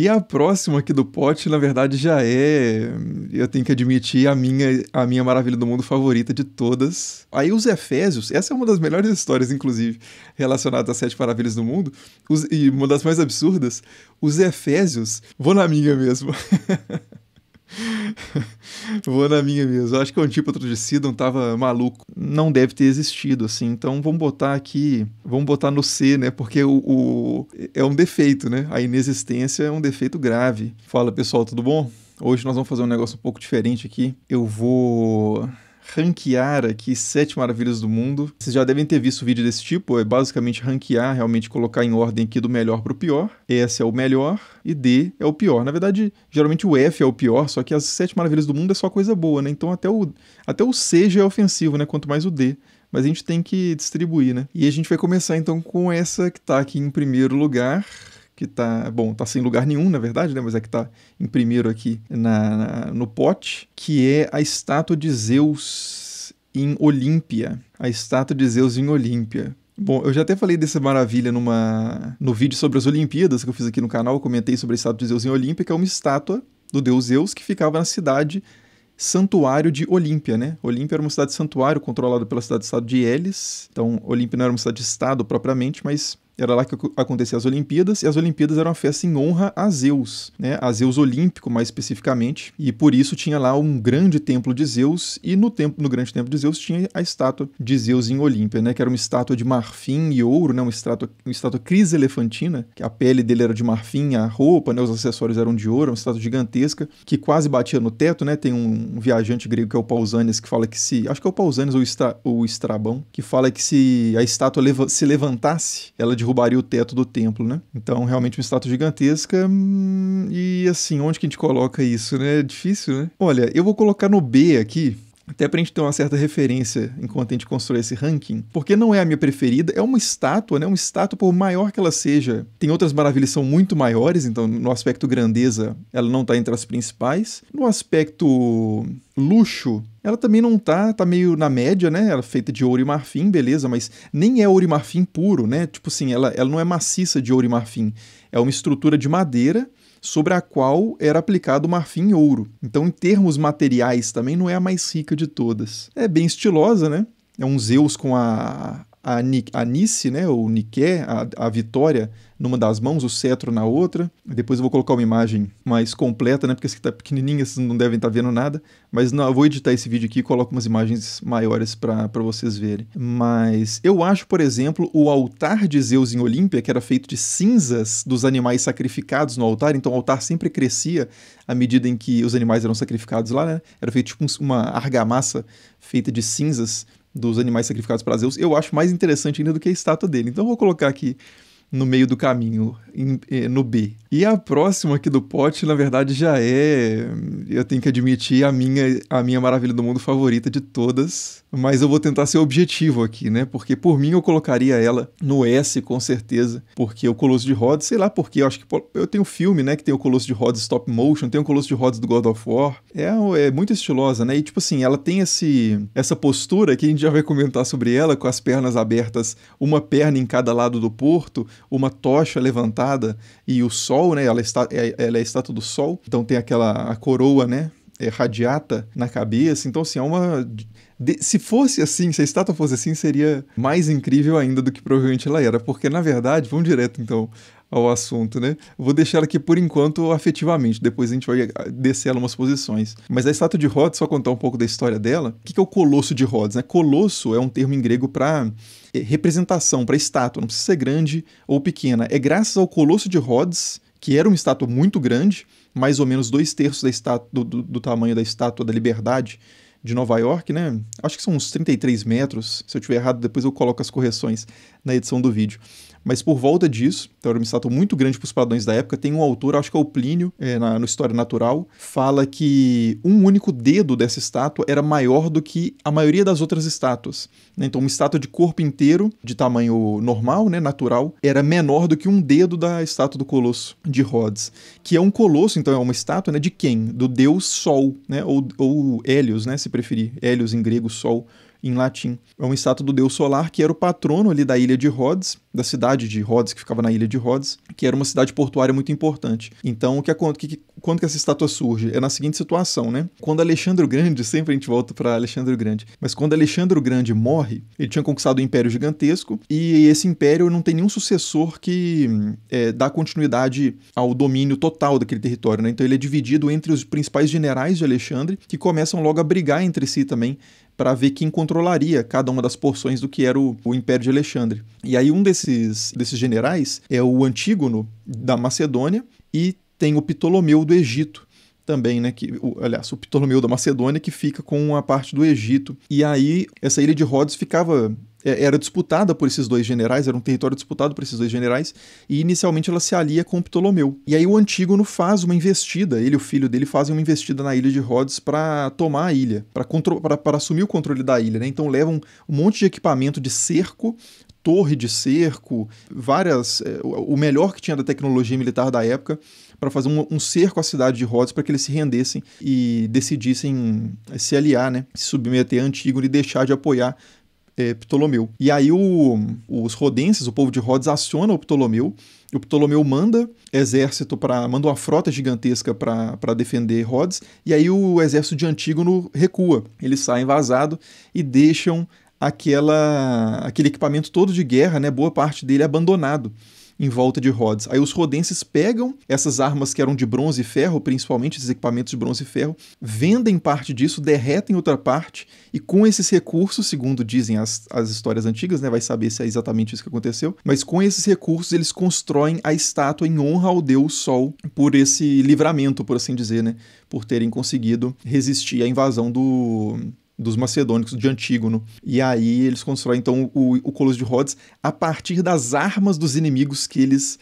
E a próxima aqui do pote, na verdade, já é, eu tenho que admitir, a minha, a minha maravilha do mundo favorita de todas. Aí os Efésios, essa é uma das melhores histórias, inclusive, relacionadas às sete maravilhas do mundo, os, e uma das mais absurdas. Os Efésios, vou na minha mesmo. Vou na minha mesmo. Acho que o tipo antípatro de Sidon tava maluco. Não deve ter existido, assim. Então vamos botar aqui. Vamos botar no C, né? Porque o, o é um defeito, né? A inexistência é um defeito grave. Fala pessoal, tudo bom? Hoje nós vamos fazer um negócio um pouco diferente aqui. Eu vou ranquear aqui sete maravilhas do mundo. Vocês já devem ter visto vídeo desse tipo, é basicamente ranquear, realmente colocar em ordem aqui do melhor para o pior. S é o melhor e D é o pior. Na verdade, geralmente o F é o pior, só que as sete maravilhas do mundo é só coisa boa, né? Então até o, até o C já é ofensivo, né? Quanto mais o D mas a gente tem que distribuir, né? E a gente vai começar então com essa que está aqui em primeiro lugar, que tá, bom, tá sem lugar nenhum, na verdade, né? Mas é que tá em primeiro aqui na, na no pote, que é a estátua de Zeus em Olímpia. A estátua de Zeus em Olímpia. Bom, eu já até falei dessa maravilha numa, no vídeo sobre as Olimpíadas que eu fiz aqui no canal. Eu comentei sobre a estátua de Zeus em Olímpia, que é uma estátua do deus Zeus que ficava na cidade santuário de Olímpia, né? Olímpia era uma cidade santuário controlada pela cidade-estado de Elis. Então, Olímpia não era uma cidade-estado propriamente, mas era lá que aconteciam as Olimpíadas, e as Olimpíadas eram uma festa em honra a Zeus, né? a Zeus Olímpico, mais especificamente, e por isso tinha lá um grande templo de Zeus, e no, templo, no grande templo de Zeus tinha a estátua de Zeus em Olímpia, né? que era uma estátua de marfim e ouro, né? uma, estátua, uma estátua elefantina que a pele dele era de marfim, a roupa, né? os acessórios eram de ouro, uma estátua gigantesca, que quase batia no teto, né? tem um viajante grego que é o Pausanias, que fala que se, acho que é o Pausanias ou o Estrabão, que fala que se a estátua leva, se levantasse, ela de derrubaria o teto do templo, né? Então, realmente uma estátua gigantesca. Hum, e assim, onde que a gente coloca isso, né? É difícil, né? Olha, eu vou colocar no B aqui, até para a gente ter uma certa referência enquanto a gente constrói esse ranking, porque não é a minha preferida, é uma estátua, né? Uma estátua, por maior que ela seja, tem outras maravilhas que são muito maiores, então no aspecto grandeza ela não está entre as principais. No aspecto luxo, ela também não tá, tá meio na média, né? Ela é feita de ouro e marfim, beleza, mas nem é ouro e marfim puro, né? Tipo assim, ela, ela não é maciça de ouro e marfim. É uma estrutura de madeira sobre a qual era aplicado o marfim e ouro. Então, em termos materiais, também não é a mais rica de todas. É bem estilosa, né? É um Zeus com a, a, Nic, a Nice, né, ou Nike, a, a vitória numa das mãos, o cetro na outra. Depois eu vou colocar uma imagem mais completa, né, porque esse aqui tá pequenininho, vocês não devem estar tá vendo nada. Mas não, eu vou editar esse vídeo aqui e coloco umas imagens maiores para vocês verem. Mas eu acho, por exemplo, o altar de Zeus em Olímpia, que era feito de cinzas dos animais sacrificados no altar, então o altar sempre crescia à medida em que os animais eram sacrificados lá, né? Era feito tipo uma argamassa feita de cinzas dos animais sacrificados para Zeus, eu acho mais interessante ainda do que a estátua dele. Então eu vou colocar aqui no meio do caminho, em, eh, no B. E a próxima aqui do pote, na verdade, já é, eu tenho que admitir, a minha, a minha maravilha do mundo favorita de todas, mas eu vou tentar ser objetivo aqui, né? Porque por mim eu colocaria ela no S com certeza, porque o Colosso de Rhodes, sei lá porque, eu acho que eu tenho um filme, né, que tem o Colosso de Rhodes stop motion, tem o Colosso de Rhodes do God of War. É, é muito estilosa, né? E tipo assim, ela tem esse essa postura que a gente já vai comentar sobre ela com as pernas abertas, uma perna em cada lado do porto, uma tocha levantada e o sol, né? Ela está é, ela é a estátua do sol. Então tem aquela a coroa, né? É, radiata na cabeça. Então, assim, é uma de, se fosse assim, se a estátua fosse assim, seria mais incrível ainda do que provavelmente ela era, porque na verdade, vamos direto então ao assunto, né? Vou deixar aqui por enquanto afetivamente, depois a gente vai ah, descer algumas posições. Mas a estátua de Rhodes, só contar um pouco da história dela. O que é o colosso de Rhodes? Né? Colosso é um termo em grego para eh, representação, para estátua, não precisa ser grande ou pequena. É graças ao colosso de Rhodes, que era uma estátua muito grande, mais ou menos dois terços da estátua, do, do, do tamanho da estátua da liberdade de Nova York, né? Acho que são uns 33 metros. Se eu tiver errado, depois eu coloco as correções na edição do vídeo. Mas por volta disso, então era uma estátua muito grande para os padrões da época, tem um autor, acho que é o Plínio, é, na, no História Natural, fala que um único dedo dessa estátua era maior do que a maioria das outras estátuas. Né? Então uma estátua de corpo inteiro, de tamanho normal, né, natural, era menor do que um dedo da estátua do Colosso de Rhodes, que é um colosso, então é uma estátua né, de quem? Do deus Sol, né, ou, ou Hélios, né, se preferir, Hélios em grego, Sol, em latim. É uma estátua do deus solar que era o patrono ali da ilha de Rhodes, da cidade de Rhodes, que ficava na ilha de Rhodes, que era uma cidade portuária muito importante. Então, o que, que, quando que essa estátua surge? É na seguinte situação, né? Quando Alexandre o Grande, sempre a gente volta para Alexandre o Grande, mas quando Alexandre o Grande morre, ele tinha conquistado um império gigantesco e esse império não tem nenhum sucessor que é, dá continuidade ao domínio total daquele território, né? Então, ele é dividido entre os principais generais de Alexandre, que começam logo a brigar entre si também para ver quem controlaria cada uma das porções do que era o, o Império de Alexandre. E aí um desses, desses generais é o Antígono da Macedônia e tem o Ptolomeu do Egito também, né, que, o, aliás, o Ptolomeu da Macedônia que fica com a parte do Egito. E aí essa ilha de Rhodes ficava é, era disputada por esses dois generais, era um território disputado por esses dois generais, e inicialmente ela se alia com Ptolomeu. E aí o Antígono faz uma investida, ele e o filho dele fazem uma investida na ilha de Rhodes para tomar a ilha, para assumir o controle da ilha. Né? Então levam um monte de equipamento de cerco, torre de cerco, várias. É, o melhor que tinha da tecnologia militar da época para fazer um, um, cerco à cidade de Rhodes para que eles se rendessem e decidissem se aliar, né? se submeter a Antígono e deixar de apoiar é, Ptolomeu. E aí o, os rodenses, o povo de Rhodes, aciona o Ptolomeu. O Ptolomeu manda exército para manda uma frota gigantesca para defender Rhodes. E aí o exército de Antígono recua. Eles saem vazado e deixam aquela aquele equipamento todo de guerra, né, boa parte dele abandonado em volta de Rhodes. Aí os rodenses pegam essas armas que eram de bronze e ferro, principalmente esses equipamentos de bronze e ferro, vendem parte disso, derretem outra parte, e com esses recursos, segundo dizem as, as histórias antigas, né, vai saber se é exatamente isso que aconteceu, mas com esses recursos eles constroem a estátua em honra ao deus Sol por esse livramento, por assim dizer, né, por terem conseguido resistir à invasão do dos macedônicos de Antígono. E aí eles constroem então o, o Colosso de Rhodes a partir das armas dos inimigos que eles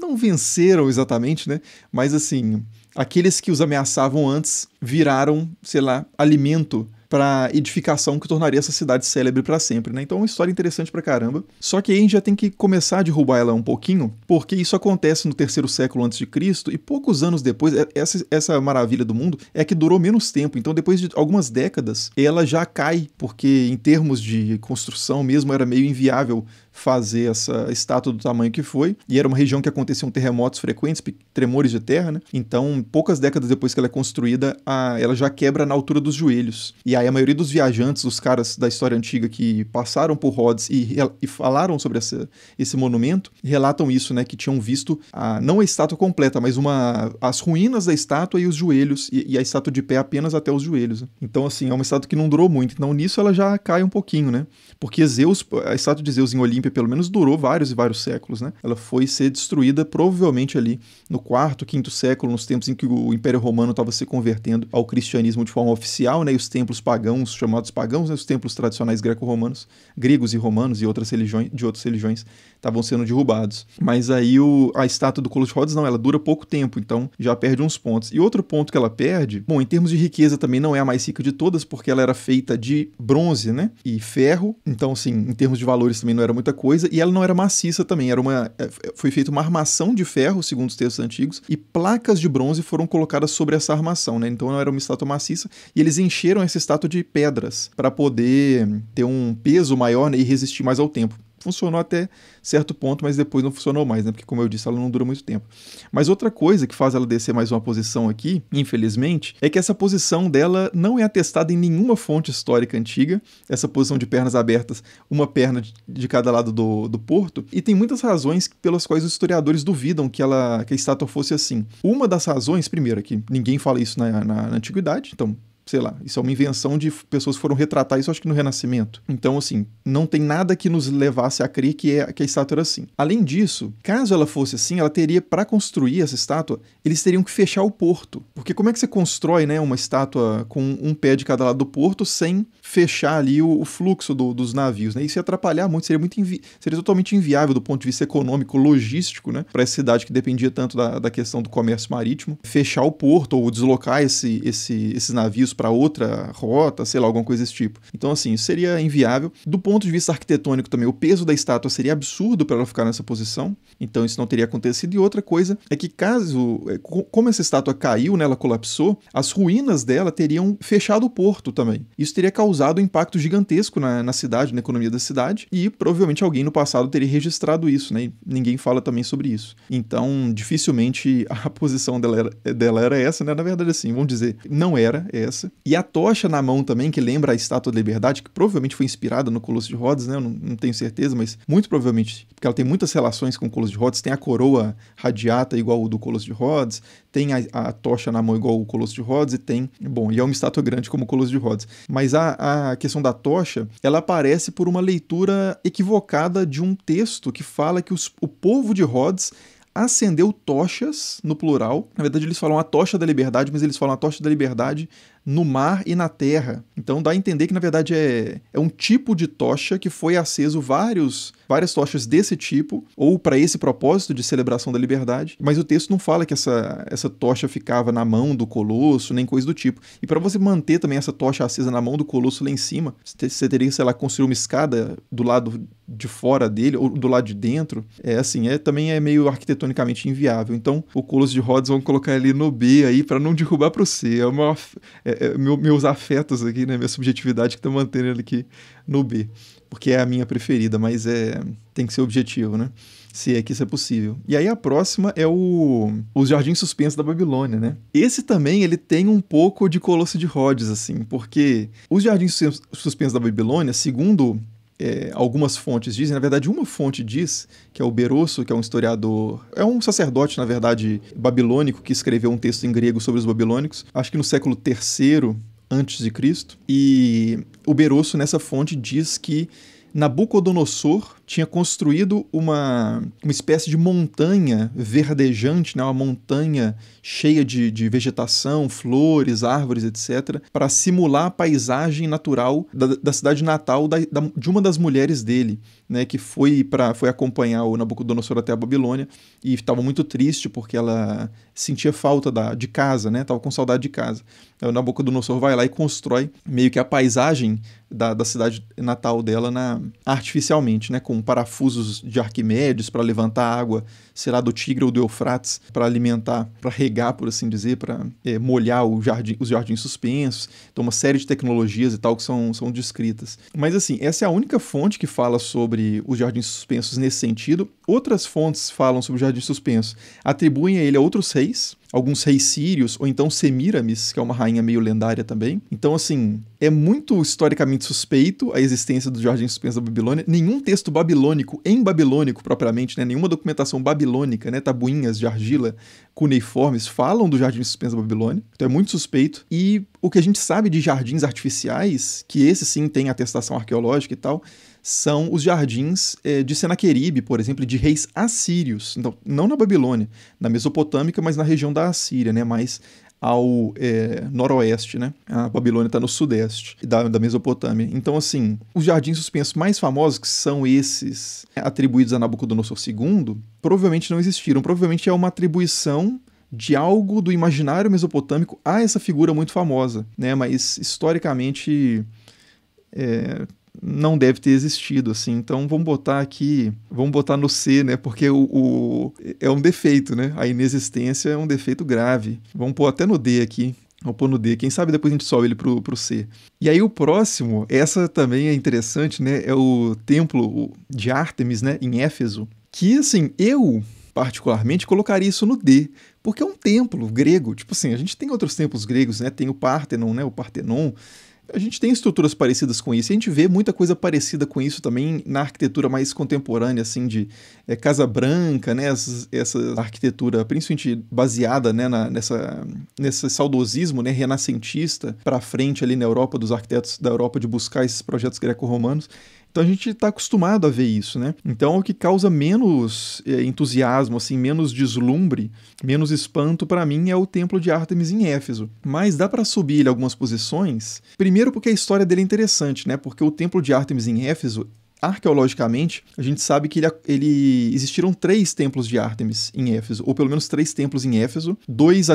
não venceram exatamente, né? Mas assim, aqueles que os ameaçavam antes viraram, sei lá, alimento para edificação que tornaria essa cidade célebre para sempre, né? Então é uma história interessante para caramba. Só que aí a gente já tem que começar a derrubar ela um pouquinho, porque isso acontece no terceiro século antes de Cristo e poucos anos depois é, essa, essa maravilha do mundo é que durou menos tempo. Então depois de algumas décadas ela já cai, porque em termos de construção mesmo era meio inviável fazer essa estátua do tamanho que foi. E era uma região que aconteciam terremotos frequentes, tremores de terra, né? Então, poucas décadas depois que ela é construída, a, ela já quebra na altura dos joelhos. E aí a maioria dos viajantes, os caras da história antiga que passaram por Rhodes e, e falaram sobre essa, esse monumento, relatam isso, né? Que tinham visto a, não a estátua completa, mas uma as ruínas da estátua e os joelhos, e, e a estátua de pé apenas até os joelhos. Né? Então, assim, é uma estátua que não durou muito. Então, nisso ela já cai um pouquinho, né? Porque Zeus, a estátua de Zeus em Olímpia, pelo menos, durou vários e vários séculos, né? Ela foi ser destruída provavelmente ali no quarto, quinto século, nos tempos em que o Império Romano estava se convertendo ao cristianismo de forma oficial, né? E os templos pagãos, chamados pagãos, né? os templos tradicionais greco-romanos, gregos e romanos e outras religiões, de outras religiões, estavam sendo derrubados. Mas aí o, a estátua do Colo de Rhodes, não, ela dura pouco tempo, então já perde uns pontos. E outro ponto que ela perde, bom, em termos de riqueza também não é a mais rica de todas, porque ela era feita de bronze, né? E ferro, então, assim, em termos de valores também não era muita coisa. E ela não era maciça também. Era uma, é, é, foi feita uma armação de ferro, segundo os textos antigos, e placas de bronze foram colocadas sobre essa armação, né? Então não era uma estátua maciça. E eles encheram essa estátua de pedras para poder ter um peso maior né, e resistir mais ao tempo funcionou até certo ponto, mas depois não funcionou mais, né? Porque, como eu disse, ela não dura muito tempo. Mas outra coisa que faz ela descer mais uma posição aqui, infelizmente, é que essa posição dela não é atestada em nenhuma fonte histórica antiga, essa posição de pernas abertas, uma perna de cada lado do, do porto, e tem muitas razões pelas quais os historiadores duvidam que, ela, que a estátua fosse assim. Uma das razões, primeiro, é que ninguém fala isso na, na, na antiguidade, então sei lá, isso é uma invenção de pessoas que foram retratar isso, acho que no Renascimento. Então, assim, não tem nada que nos levasse a crer que, é, que a estátua era assim. Além disso, caso ela fosse assim, ela teria, para construir essa estátua, eles teriam que fechar o porto. Porque como é que você constrói né, uma estátua com um pé de cada lado do porto sem fechar ali o, o fluxo do, dos navios? Né? Isso ia atrapalhar muito, seria, muito seria totalmente inviável do ponto de vista econômico, logístico, né, para essa cidade que dependia tanto da, da questão do comércio marítimo. Fechar o porto ou deslocar esse, esse, esses navios para outra rota, sei lá, alguma coisa desse tipo. Então, assim, isso seria inviável. Do ponto de vista arquitetônico também, o peso da estátua seria absurdo para ela ficar nessa posição, então isso não teria acontecido. E outra coisa é que, caso, é, como essa estátua caiu, né, ela colapsou, as ruínas dela teriam fechado o porto também. Isso teria causado um impacto gigantesco na, na cidade, na economia da cidade, e provavelmente alguém no passado teria registrado isso, né? E ninguém fala também sobre isso. Então, dificilmente a posição dela era, dela era essa, né? Na verdade, assim, vamos dizer, não era essa cabeça. E a tocha na mão também, que lembra a Estátua da Liberdade, que provavelmente foi inspirada no Colosso de Rhodes, né? Eu não, não tenho certeza, mas muito provavelmente, porque ela tem muitas relações com o Colosso de Rhodes. Tem a coroa radiata igual o do Colosso de Rhodes, tem a, a, tocha na mão igual o Colosso de Rhodes e tem... Bom, e é uma estátua grande como o Colosso de Rhodes. Mas a, a questão da tocha, ela aparece por uma leitura equivocada de um texto que fala que os, o povo de Rhodes acendeu tochas, no plural. Na verdade, eles falam a tocha da liberdade, mas eles falam a tocha da liberdade no mar e na terra. Então dá a entender que, na verdade, é, é um tipo de tocha que foi aceso vários, várias tochas desse tipo, ou para esse propósito de celebração da liberdade, mas o texto não fala que essa, essa tocha ficava na mão do colosso, nem coisa do tipo. E para você manter também essa tocha acesa na mão do colosso lá em cima, você teria que, sei lá, construir uma escada do lado de fora dele ou do lado de dentro, é assim, é também é meio arquitetonicamente inviável. Então, o Colosso de Rhodes vão colocar ele no B aí para não derrubar para o C. É uma é, é, é, meu, meus afetos aqui, né? Minha subjetividade que tá mantendo ele aqui no B. Porque é a minha preferida, mas é tem que ser objetivo, né? Se é que isso é possível. E aí a próxima é o Os Jardins Suspensos da Babilônia, né? Esse também, ele tem um pouco de Colosso de Rhodes, assim, porque Os Jardins Suspensos da Babilônia, segundo é, algumas fontes dizem, na verdade, uma fonte diz, que é o Berosso, que é um historiador, é um sacerdote, na verdade, babilônico, que escreveu um texto em grego sobre os babilônicos, acho que no século III antes de Cristo, e o Berosso, nessa fonte, diz que Nabucodonosor tinha construído uma, uma espécie de montanha verdejante, né? uma montanha cheia de, de vegetação, flores, árvores, etc., para simular a paisagem natural da, da cidade natal da, da, de uma das mulheres dele, né? que foi, pra, foi acompanhar o Nabucodonosor até a Babilônia e estava muito triste porque ela sentia falta da, de casa, né? estava com saudade de casa. Aí o Nabucodonosor vai lá e constrói meio que a paisagem da, da cidade natal dela na, artificialmente, né? Com com parafusos de Arquimedes para levantar água, será do Tigre ou do Eufrates, para alimentar, para regar, por assim dizer, para é, molhar jardim, os jardins suspensos. Então, uma série de tecnologias e tal que são, são descritas. Mas, assim, essa é a única fonte que fala sobre os jardins suspensos nesse sentido. Outras fontes falam sobre o jardim suspenso, atribuem a ele a outros reis, alguns reis sírios, ou então Semiramis, que é uma rainha meio lendária também. Então, assim, é muito historicamente suspeito a existência do jardim suspenso da Babilônia. Nenhum texto babilônico, em babilônico propriamente, né? nenhuma documentação babilônica, né? tabuinhas de argila cuneiformes, falam do jardim suspenso da Babilônia. Então, é muito suspeito. E o que a gente sabe de jardins artificiais, que esse sim tem atestação arqueológica e tal são os jardins é, de Senaqueribe, por exemplo, de reis assírios. Então, não na Babilônia, na Mesopotâmica, mas na região da Assíria, né? mais ao é, noroeste, né? A Babilônia está no sudeste da, da Mesopotâmia. Então, assim, os jardins suspensos mais famosos, que são esses né, atribuídos a Nabucodonosor II, provavelmente não existiram. Provavelmente é uma atribuição de algo do imaginário mesopotâmico a essa figura muito famosa, né? Mas historicamente é, não deve ter existido, assim. Então vamos botar aqui, vamos botar no C, né? Porque o, o é um defeito, né? A inexistência é um defeito grave. Vamos pôr até no D aqui. Vamos pôr no D. Quem sabe depois a gente sobe ele pro, pro C. E aí o próximo, essa também é interessante, né? É o templo de Artemis, né? Em Éfeso. Que, assim, eu particularmente colocaria isso no D, porque é um templo grego. Tipo assim, a gente tem outros templos gregos, né? Tem o Partenon, né? O Partenon. A gente tem estruturas parecidas com isso, e a gente vê muita coisa parecida com isso também na arquitetura mais contemporânea, assim, de é, Casa Branca, né? Essa, essa arquitetura, principalmente baseada né, na, nessa, nesse saudosismo né, renascentista para frente ali na Europa, dos arquitetos da Europa de buscar esses projetos greco-romanos. Então a gente está acostumado a ver isso, né? Então o que causa menos é, entusiasmo, assim, menos deslumbre, menos espanto para mim é o templo de Artemis em Éfeso. Mas dá para subir ele algumas posições. Primeiro porque a história dele é interessante, né? Porque o templo de Artemis em Éfeso arqueologicamente, a gente sabe que ele, ele, existiram três templos de Ártemis em Éfeso, ou pelo menos três templos em Éfeso, dois,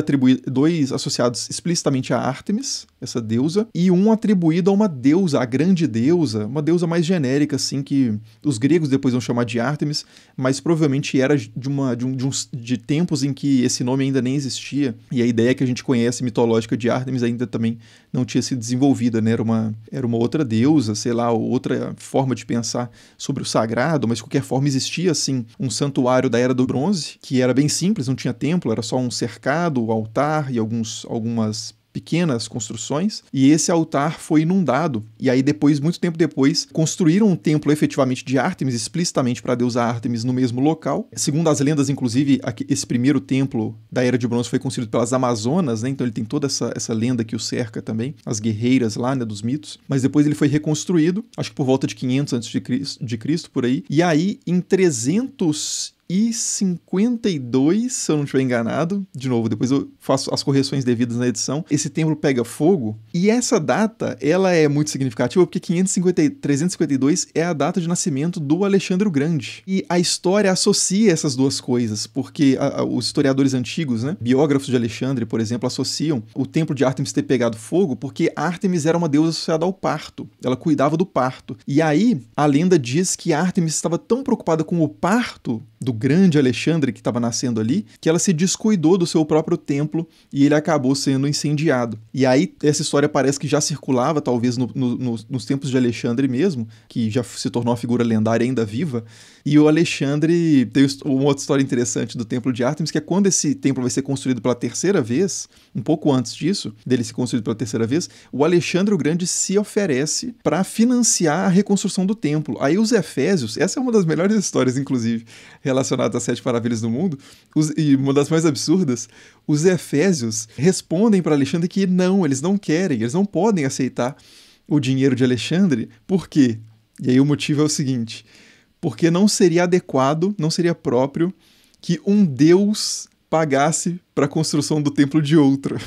dois associados explicitamente a Ártemis, essa deusa, e um atribuído a uma deusa, a grande deusa, uma deusa mais genérica, assim, que os gregos depois vão chamar de Artemis, mas provavelmente era de, uma, de, um, de, uns, de tempos em que esse nome ainda nem existia, e a ideia que a gente conhece mitológica de Artemis ainda também não tinha sido desenvolvida, né? Era uma, era uma outra deusa, sei lá, outra forma de pensar sobre o sagrado, mas de qualquer forma existia, assim, um santuário da Era do Bronze, que era bem simples, não tinha templo, era só um cercado, um altar e alguns, algumas pequenas construções, e esse altar foi inundado. E aí depois, muito tempo depois, construíram um templo efetivamente de Ártemis, explicitamente para a deusa Ártemis no mesmo local. Segundo as lendas, inclusive, esse primeiro templo da Era de Bronze foi construído pelas Amazonas, né? Então ele tem toda essa, essa lenda que o cerca também, as guerreiras lá, né, dos mitos. Mas depois ele foi reconstruído, acho que por volta de 500 cristo por aí. E aí, em 300 e 52, se eu não estiver enganado. De novo, depois eu faço as correções devidas na edição. Esse templo pega fogo e essa data, ela é muito significativa porque 550, 352 é a data de nascimento do Alexandre o Grande. E a história associa essas duas coisas, porque a, a, os historiadores antigos, né, biógrafos de Alexandre, por exemplo, associam o templo de Artemis ter pegado fogo porque Artemis era uma deusa associada ao parto. Ela cuidava do parto. E aí, a lenda diz que Artemis estava tão preocupada com o parto do grande Alexandre que estava nascendo ali, que ela se descuidou do seu próprio templo e ele acabou sendo incendiado. E aí essa história parece que já circulava, talvez no, no, nos tempos de Alexandre mesmo, que já se tornou uma figura lendária ainda viva. E o Alexandre tem uma outra história interessante do Templo de Artemis, que é quando esse templo vai ser construído pela terceira vez, um pouco antes disso, dele ser construído pela terceira vez, o Alexandre o Grande se oferece para financiar a reconstrução do templo. Aí os Efésios, essa é uma das melhores histórias, inclusive, relacionadas às Sete Maravilhas do Mundo, os, e uma das mais absurdas, os Efésios respondem para Alexandre que não, eles não querem, eles não podem aceitar o dinheiro de Alexandre, por quê? E aí o motivo é o seguinte porque não seria adequado, não seria próprio que um deus pagasse para a construção do templo de outro.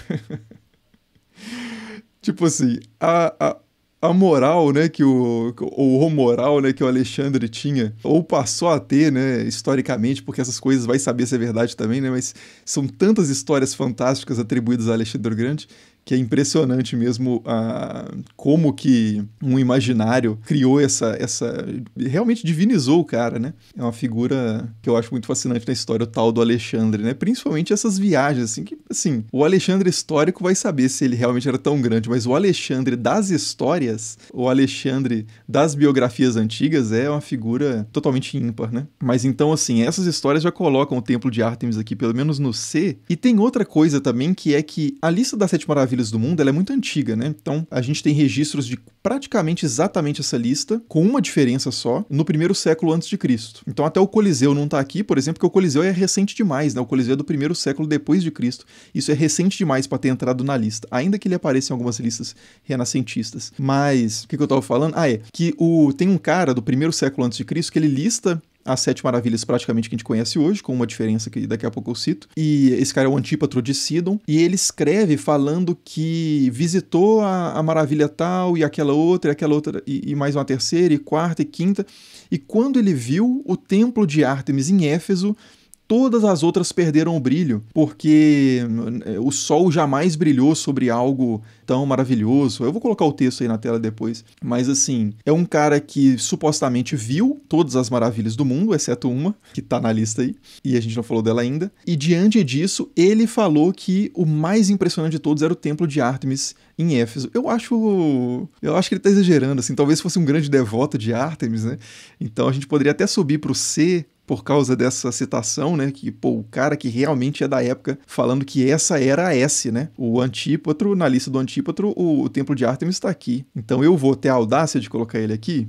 tipo assim, a, a a moral, né, que o ou o moral, né, que o Alexandre tinha, ou passou a ter, né, historicamente, porque essas coisas vai saber se é verdade também, né, mas são tantas histórias fantásticas atribuídas a Alexandre Grande que é impressionante mesmo a, como que um imaginário criou essa, essa. realmente divinizou o cara, né? É uma figura que eu acho muito fascinante na história, o tal do Alexandre, né? Principalmente essas viagens, assim, que, assim, o Alexandre histórico vai saber se ele realmente era tão grande, mas o Alexandre das histórias, o Alexandre das biografias antigas, é uma figura totalmente ímpar, né? Mas então, assim, essas histórias já colocam o Templo de Artemis aqui, pelo menos no C. E tem outra coisa também que é que a lista das Sete Maravilhas Maravilhas do Mundo, ela é muito antiga, né? Então a gente tem registros de praticamente exatamente essa lista, com uma diferença só, no primeiro século antes de Cristo. Então até o Coliseu não está aqui, por exemplo, porque o Coliseu é recente demais, né? O Coliseu é do primeiro século depois de Cristo. Isso é recente demais para ter entrado na lista, ainda que ele apareça em algumas listas renascentistas. Mas o que, que eu estava falando? Ah, é que o tem um cara do primeiro século antes de Cristo que ele lista as Sete Maravilhas praticamente que a gente conhece hoje, com uma diferença que daqui a pouco eu cito. E esse cara é o Antípatro de Sidon, e ele escreve falando que visitou a, a maravilha tal, e aquela outra, e aquela outra, e, e mais uma terceira, e quarta, e quinta. E quando ele viu o templo de Ártemis em Éfeso, todas as outras perderam o brilho, porque eh, o sol jamais brilhou sobre algo tão maravilhoso. Eu vou colocar o texto aí na tela depois, mas assim, é um cara que supostamente viu todas as maravilhas do mundo, exceto uma, que tá na lista aí, e a gente não falou dela ainda. E diante disso, ele falou que o mais impressionante de todos era o templo de Artemis em Éfeso. Eu acho, eu acho que ele tá exagerando assim, talvez fosse um grande devoto de Artemis, né? Então a gente poderia até subir pro C por causa dessa citação, né? Que, pô, o cara que realmente é da época falando que essa era a S, né? O Antípatro, na lista do Antípatro, o, o Templo de Artemis está aqui. Então eu vou ter a audácia de colocar ele aqui?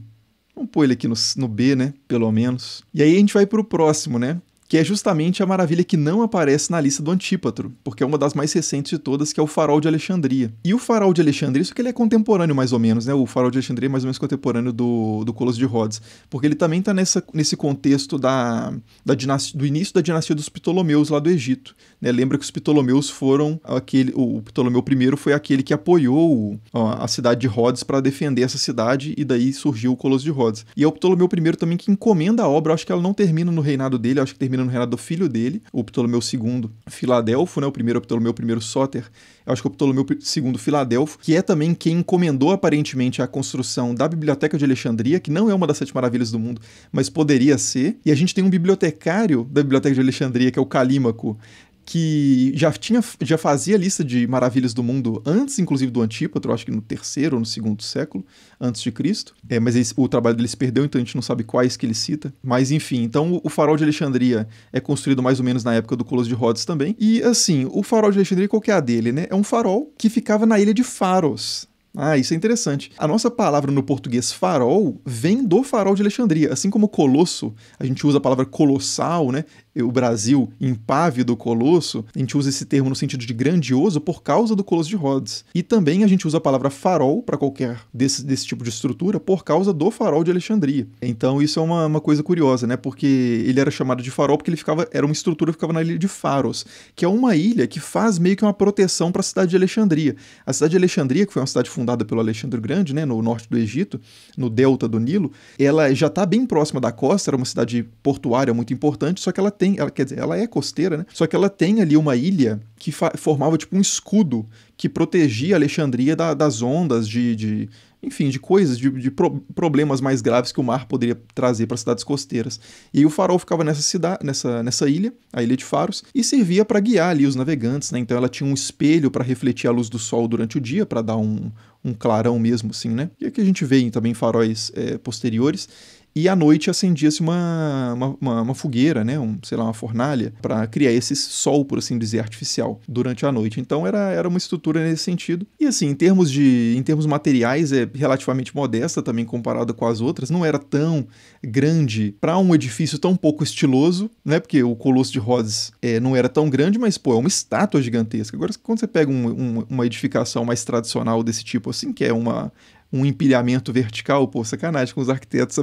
Vamos pôr ele aqui no, no B, né? Pelo menos. E aí a gente vai pro próximo, né? que é justamente a maravilha que não aparece na lista do Antípatro, porque é uma das mais recentes de todas, que é o Farol de Alexandria. E o Farol de Alexandria, isso que ele é contemporâneo mais ou menos, né? O Farol de Alexandria é mais ou menos contemporâneo do, do Colosso de Rhodes, porque ele também está nesse contexto da, da dinastia, do início da dinastia dos Ptolomeus lá do Egito. Né? Lembra que os Ptolomeus foram aquele, o Ptolomeu I foi aquele que apoiou ó, a cidade de Rhodes para defender essa cidade, e daí surgiu o Colosso de Rhodes. E é o Ptolomeu I também que encomenda a obra, acho que ela não termina no reinado dele, acho que termina no reinado do filho dele, o Ptolomeu II Filadelfo, né? O primeiro é o Ptolomeu I Sóter, eu acho que o Ptolomeu II Filadelfo, que é também quem encomendou aparentemente a construção da Biblioteca de Alexandria, que não é uma das sete maravilhas do mundo, mas poderia ser. E a gente tem um bibliotecário da Biblioteca de Alexandria, que é o Calímaco, que já tinha já fazia lista de maravilhas do mundo antes, inclusive do Antípatro, acho que no terceiro ou no segundo século antes de Cristo. É, mas o trabalho dele se perdeu, então a gente não sabe quais que ele cita. Mas enfim, então o farol de Alexandria é construído mais ou menos na época do Colosso de Rhodes também. E assim, o farol de Alexandria qual que é a dele, né? É um farol que ficava na ilha de Faros, ah, isso é interessante. A nossa palavra no português farol vem do farol de Alexandria. Assim como colosso, a gente usa a palavra colossal, né? o Brasil impávido colosso, a gente usa esse termo no sentido de grandioso por causa do Colosso de Rhodes. E também a gente usa a palavra farol para qualquer desse, desse tipo de estrutura por causa do farol de Alexandria. Então isso é uma, uma coisa curiosa, né? Porque ele era chamado de farol porque ele ficava, era uma estrutura que ficava na ilha de Faros, que é uma ilha que faz meio que uma proteção para a cidade de Alexandria. A cidade de Alexandria, que foi uma cidade fundada pelo Alexandre Grande, né, no norte do Egito, no delta do Nilo, ela já está bem próxima da costa, era uma cidade portuária muito importante, só que ela tem, ela, quer dizer, ela é costeira, né? Só que ela tem ali uma ilha que formava tipo um escudo que protegia Alexandria da, das ondas de, de enfim, de coisas, de, de pro problemas mais graves que o mar poderia trazer para cidades costeiras. E aí o farol ficava nessa cidade, nessa, nessa ilha, a ilha de Faros, e servia para guiar ali os navegantes, né? Então ela tinha um espelho para refletir a luz do sol durante o dia, para dar um, um clarão mesmo, assim, né? E aqui que a gente vê também faróis é, posteriores e à noite acendia-se uma, uma, uma, fogueira, né, um, sei lá, uma fornalha, para criar esse sol, por assim dizer, artificial durante a noite. Então era, era uma estrutura nesse sentido. E assim, em termos de em termos materiais, é relativamente modesta também comparada com as outras, não era tão grande para um edifício tão pouco estiloso, né, porque o Colosso de Rhodes é, não era tão grande, mas pô, é uma estátua gigantesca. Agora, quando você pega um, um, uma edificação mais tradicional desse tipo, assim, que é uma um empilhamento vertical, pô, sacanagem com os arquitetos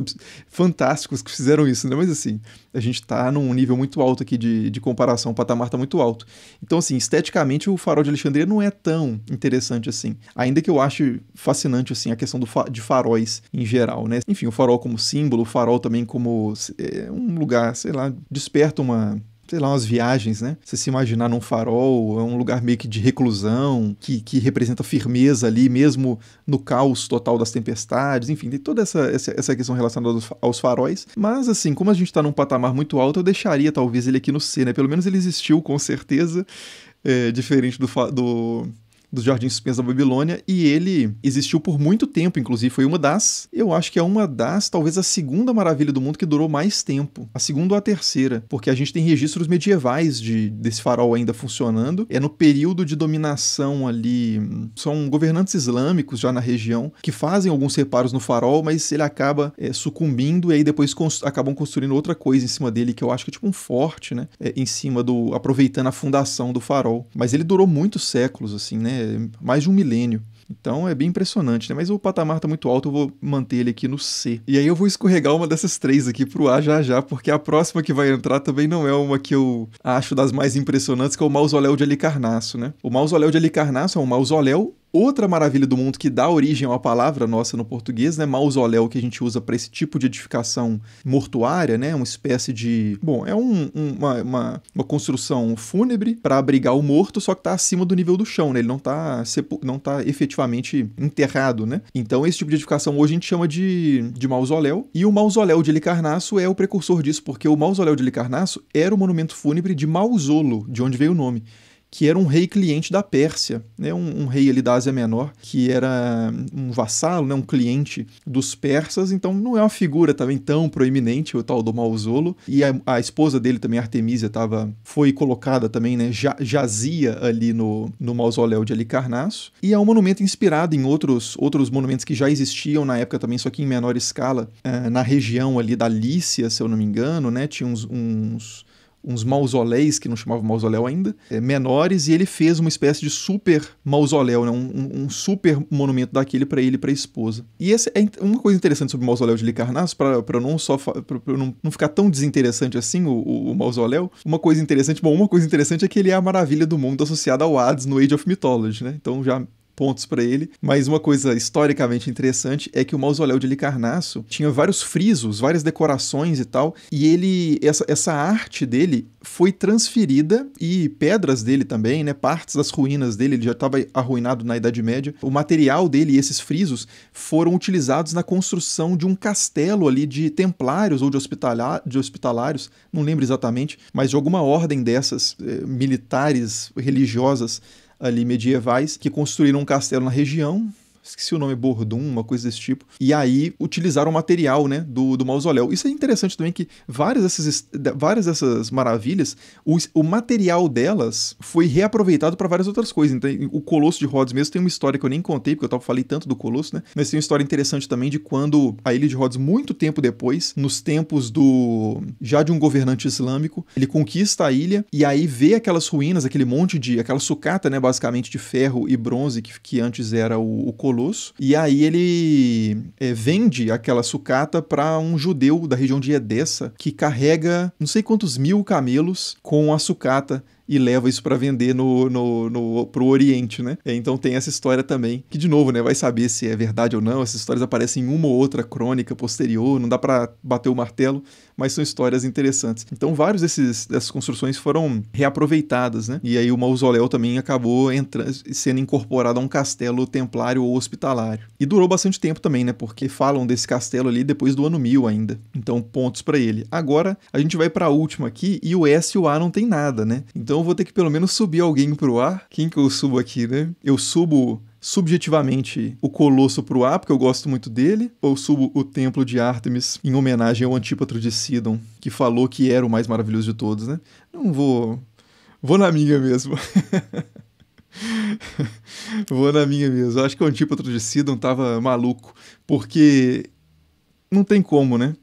fantásticos que fizeram isso, né? Mas assim, a gente está num nível muito alto aqui de, de comparação, o patamar tá muito alto. Então, assim, esteticamente o farol de Alexandria não é tão interessante assim. Ainda que eu ache fascinante, assim, a questão do fa de faróis em geral, né? Enfim, o farol como símbolo, o farol também como é, um lugar, sei lá, desperta uma sei lá, umas viagens, né? Você se imaginar num farol, é um lugar meio que de reclusão, que, que representa firmeza ali, mesmo no caos total das tempestades, enfim, tem toda essa, essa, essa questão relacionada aos, aos faróis. Mas, assim, como a gente tá num patamar muito alto, eu deixaria talvez ele aqui no C, né? Pelo menos ele existiu, com certeza, é, diferente do, do dos Jardins Suspensos da Babilônia, e ele existiu por muito tempo, inclusive foi uma das, eu acho que é uma das, talvez a segunda maravilha do mundo que durou mais tempo, a segunda ou a terceira, porque a gente tem registros medievais de, desse farol ainda funcionando, é no período de dominação ali, são governantes islâmicos já na região, que fazem alguns reparos no farol, mas ele acaba é, sucumbindo e aí depois acabam construindo outra coisa em cima dele, que eu acho que é tipo um forte, né, é, em cima do, aproveitando a fundação do farol, mas ele durou muitos séculos, assim, né, mais de um milênio. Então é bem impressionante, né? Mas o patamar está muito alto, eu vou manter ele aqui no C. E aí eu vou escorregar uma dessas três aqui pro A já já, porque a próxima que vai entrar também não é uma que eu acho das mais impressionantes, que é o mausoléu de Alicarnasso, né? O mausoléu de Alicarnasso é um mausoléu Outra maravilha do mundo que dá origem a uma palavra nossa no português, né, mausoléu, que a gente usa para esse tipo de edificação mortuária, né, uma espécie de... Bom, é um, um, uma, uma, uma, construção fúnebre para abrigar o morto, só que está acima do nível do chão, né, ele não está não tá efetivamente enterrado, né. Então esse tipo de edificação hoje a gente chama de, de mausoléu, e o mausoléu de Licarnasso é o precursor disso, porque o mausoléu de Licarnasso era o monumento fúnebre de Mausolo, de onde veio o nome que era um rei cliente da Pérsia, né? Um, um, rei ali da Ásia Menor, que era um vassalo, né? um cliente dos persas, então não é uma figura também tão proeminente, o tal do Mausolo. E a, a esposa dele também, Artemisia, tava, foi colocada também, né? Ja, jazia ali no, no mausoléu de Alicarnasso. E é um monumento inspirado em outros, outros monumentos que já existiam na época também, só que em menor escala, eh, na região ali da Lícia, se eu não me engano, né? Tinha uns, uns uns mausoléis, que não chamava mausoléu ainda, é, menores, e ele fez uma espécie de super mausoléu, né? um, um super monumento daquele para ele e para a esposa. E essa é uma coisa interessante sobre o mausoléu de Licarnasso, para não só não, não, ficar tão desinteressante assim o, o, o, mausoléu, uma coisa interessante, bom, uma coisa interessante é que ele é a maravilha do mundo associada ao Hades no Age of Mythology, né? Então já pontos para ele. Mas uma coisa historicamente interessante é que o mausoléu de Licarnasso tinha vários frisos, várias decorações e tal, e ele essa, essa arte dele foi transferida e pedras dele também, né, partes das ruínas dele, ele já estava arruinado na Idade Média. O material dele e esses frisos foram utilizados na construção de um castelo ali de templários ou de, de hospitalários, não lembro exatamente, mas de alguma ordem dessas eh, militares religiosas ali medievais que construíram um castelo na região esqueci o nome, Bordum, uma coisa desse tipo. E aí utilizaram o material, né, do, do mausoléu. Isso é interessante também que várias dessas, várias dessas maravilhas, o, o material delas foi reaproveitado para várias outras coisas. Então, o Colosso de Rhodes mesmo tem uma história que eu nem contei, porque eu falei tanto do Colosso, né? Mas tem uma história interessante também de quando a Ilha de Rhodes, muito tempo depois, nos tempos do... já de um governante islâmico, ele conquista a ilha e aí vê aquelas ruínas, aquele monte de... aquela sucata, né, basicamente, de ferro e bronze que, que antes era o, o Colosso e aí ele é, vende aquela sucata para um judeu da região de Edessa que carrega não sei quantos mil camelos com a sucata e leva isso para vender no, no, no, pro Oriente, né? Então tem essa história também, que de novo, né, vai saber se é verdade ou não, essas histórias aparecem em uma ou outra crônica posterior, não dá para bater o martelo, mas são histórias interessantes. Então, vários desses, dessas construções foram reaproveitadas, né? E aí o mausoléu também acabou entrando, sendo incorporado a um castelo templário ou hospitalário. E durou bastante tempo também, né? Porque falam desse castelo ali depois do ano 1000 ainda. Então, pontos para ele. Agora, a gente vai para a última aqui e o S e o A não tem nada, né? Então, eu vou ter que pelo menos subir alguém pro ar. Quem que eu subo aqui, né? Eu subo subjetivamente o Colosso para o ar, porque eu gosto muito dele, ou subo o Templo de Artemis em homenagem ao Antípatro de Sidon, que falou que era o mais maravilhoso de todos, né? Não vou. Vou na minha mesmo. vou na minha mesmo. Acho que o Antípatro de Sidon tava maluco, porque não tem como, né?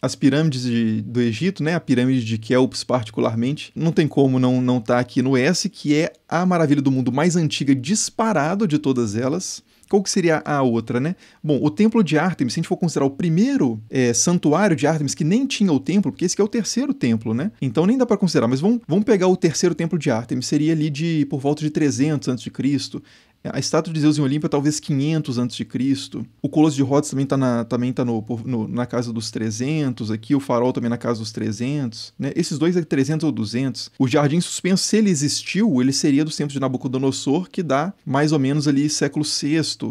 as pirâmides de, do Egito, né? A pirâmide de Kelps, particularmente, não tem como não não estar tá aqui no S, que é a maravilha do mundo mais antiga disparado de todas elas. Qual que seria a outra, né? Bom, o templo de Artemis, se a gente for considerar o primeiro é, santuário de Artemis, que nem tinha o templo, porque esse é o terceiro templo, né? Então nem dá para considerar, mas vamos, vamos pegar o terceiro templo de Artemis, seria ali de por volta de 300 a.C., a estátua de Zeus em Olímpia é talvez 500 a.C. O Colosso de Rhodes também está na, também tá no, no, na casa dos 300 aqui, o Farol também na casa dos 300. Né? Esses dois é 300 ou 200. O Jardim Suspenso, se ele existiu, ele seria do centro de Nabucodonosor, que dá mais ou menos ali século VI a.C.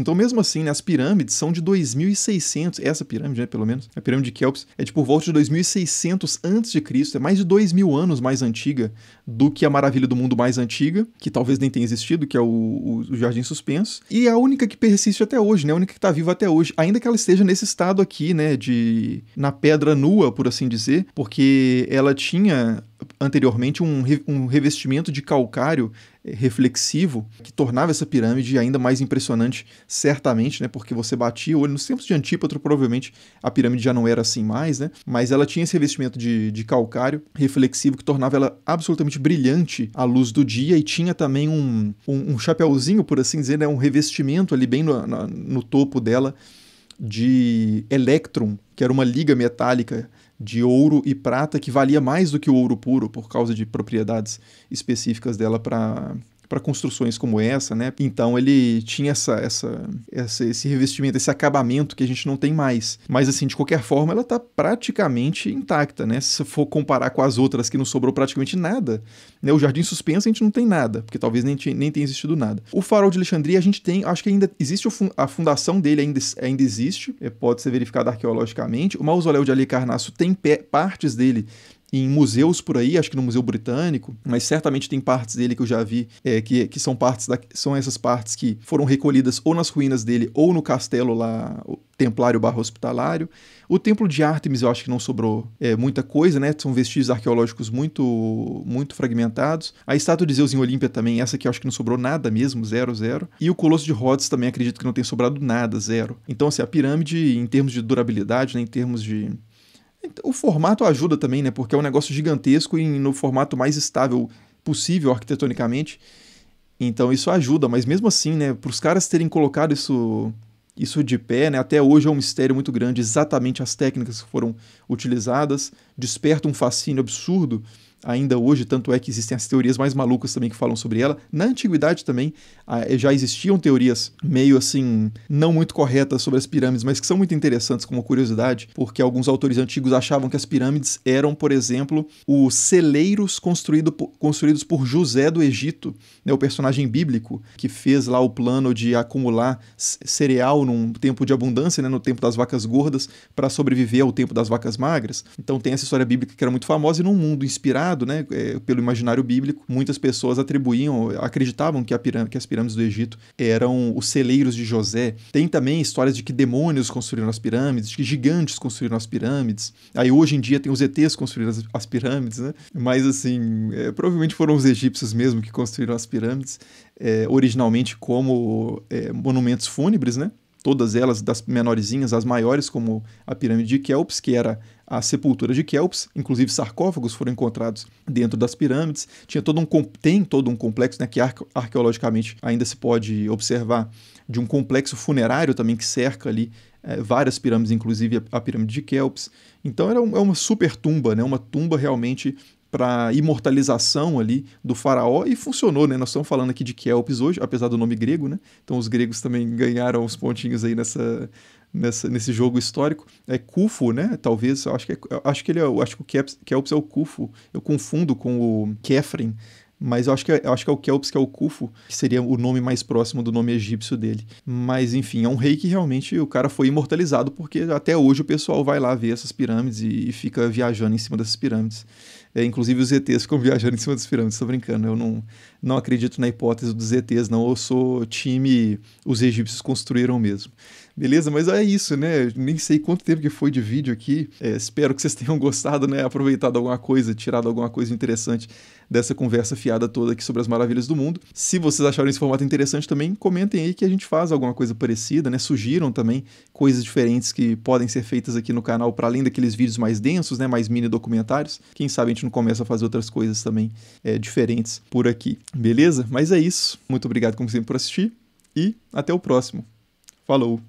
Então, mesmo assim, né, as pirâmides são de 2600. Essa pirâmide, né, pelo menos, a pirâmide de Kelps, é de por volta de 2600 a.C. É mais de 2 mil anos mais antiga do que a Maravilha do Mundo mais antiga, que talvez nem tenha existido, que é o o, o Jardim Suspenso. E é a única que persiste até hoje, né? A única que está viva até hoje. Ainda que ela esteja nesse estado aqui, né? De. na pedra nua, por assim dizer, porque ela tinha anteriormente um, um revestimento de calcário eh, reflexivo que tornava essa pirâmide ainda mais impressionante, certamente, né? Porque você batia o olho. Nos tempos de Antípatro, provavelmente a pirâmide já não era assim mais, né? Mas ela tinha esse revestimento de, de calcário reflexivo que tornava ela absolutamente brilhante à luz do dia e tinha também um, um, um chapéuzinho, por assim dizer, né? um revestimento ali bem no, no, no topo dela de elétron, que era uma liga metálica de ouro e prata que valia mais do que o ouro puro por causa de propriedades específicas dela para para construções como essa, né? Então ele tinha essa, essa, essa, esse revestimento, esse acabamento que a gente não tem mais. Mas assim, de qualquer forma, ela está praticamente intacta, né? Se for comparar com as outras que não sobrou praticamente nada, né? O Jardim Suspenso a gente não tem nada, porque talvez nem, nem tenha existido nada. O Farol de Alexandria a gente tem, acho que ainda existe a fundação dele ainda, ainda existe, é, pode ser verificado arqueologicamente. O mausoléu de Ali Carnasso tem partes dele em museus por aí, acho que no Museu Britânico, mas certamente tem partes dele que eu já vi é, que, que são partes da, são essas partes que foram recolhidas ou nas ruínas dele ou no castelo lá templário barra hospitalário. O templo de Artemis eu acho que não sobrou é, muita coisa, né? São vestígios arqueológicos muito muito fragmentados. A estátua de Zeus em Olímpia também, essa aqui eu acho que não sobrou nada mesmo, zero, zero. E o Colosso de Rhodes também acredito que não tem sobrado nada, zero. Então, assim, a pirâmide, em termos de durabilidade, né, em termos de então, o formato ajuda também, né? Porque é um negócio gigantesco e no formato mais estável possível arquitetonicamente. Então isso ajuda, mas mesmo assim, né, para os caras terem colocado isso isso de pé, né, até hoje é um mistério muito grande exatamente as técnicas que foram utilizadas, desperta um fascínio absurdo ainda hoje, tanto é que existem as teorias mais malucas também que falam sobre ela. Na antiguidade também ah, eh, já existiam teorias meio assim, não muito corretas sobre as pirâmides, mas que são muito interessantes como curiosidade, porque alguns autores antigos achavam que as pirâmides eram, por exemplo, os celeiros construído, construídos por José do Egito, né, o personagem bíblico, que fez lá o plano de acumular cereal num tempo de abundância, né, no tempo das vacas gordas, para sobreviver ao tempo das vacas magras. Então tem essa história bíblica que era muito famosa e num mundo inspirado né? É, pelo imaginário bíblico, muitas pessoas atribuíam, acreditavam que, que, as pirâmides do Egito eram os celeiros de José. Tem também histórias de que demônios construíram as pirâmides, de que gigantes construíram as pirâmides. Aí hoje em dia tem os ETs construíram as, as pirâmides, né? Mas assim, é, provavelmente foram os egípcios mesmo que construíram as pirâmides, é, originalmente como é, monumentos fúnebres, né? todas elas, das menorzinhas às maiores, como a pirâmide de Kelps, que era a sepultura de Kelps, inclusive sarcófagos foram encontrados dentro das pirâmides. Tinha todo um tem todo um complexo, né, que arqueologicamente ainda se pode observar de um complexo funerário também que cerca ali é, várias pirâmides, inclusive a, a pirâmide de Kelps. Então era um, é uma super tumba, né, uma tumba realmente para imortalização ali do faraó e funcionou, né? Nós estamos falando aqui de Kelps hoje, apesar do nome grego, né? Então os gregos também ganharam os pontinhos aí nessa, nessa nesse jogo histórico. É Cufo, né? Talvez, acho que é, acho que ele é, acho que o Kelps, Kelps é o Cufo. Eu confundo com o Kefren, mas eu acho que é, acho que é o Kelps que é o Cufo, que seria o nome mais próximo do nome egípcio dele. Mas enfim, é um rei que realmente o cara foi imortalizado porque até hoje o pessoal vai lá ver essas pirâmides e, e fica viajando em cima dessas pirâmides. É, inclusive os ETs ficam viajando em cima das pirâmides, estou brincando. Eu não, não acredito na hipótese dos ETs, não. Eu sou time os egípcios construíram mesmo. Beleza, mas é isso, né? Nem sei quanto tempo que foi de vídeo aqui. É, espero que vocês tenham gostado, né? Aproveitado alguma coisa, tirado alguma coisa interessante dessa conversa fiada toda aqui sobre as maravilhas do mundo. Se vocês acharam esse formato interessante também, comentem aí que a gente faz alguma coisa parecida, né? Sugiram também coisas diferentes que podem ser feitas aqui no canal, para além daqueles vídeos mais densos, né? Mais mini documentários. Quem sabe a gente não começa a fazer outras coisas também é, diferentes por aqui, beleza? Mas é isso. Muito obrigado, como sempre, por assistir e até o próximo. Falou!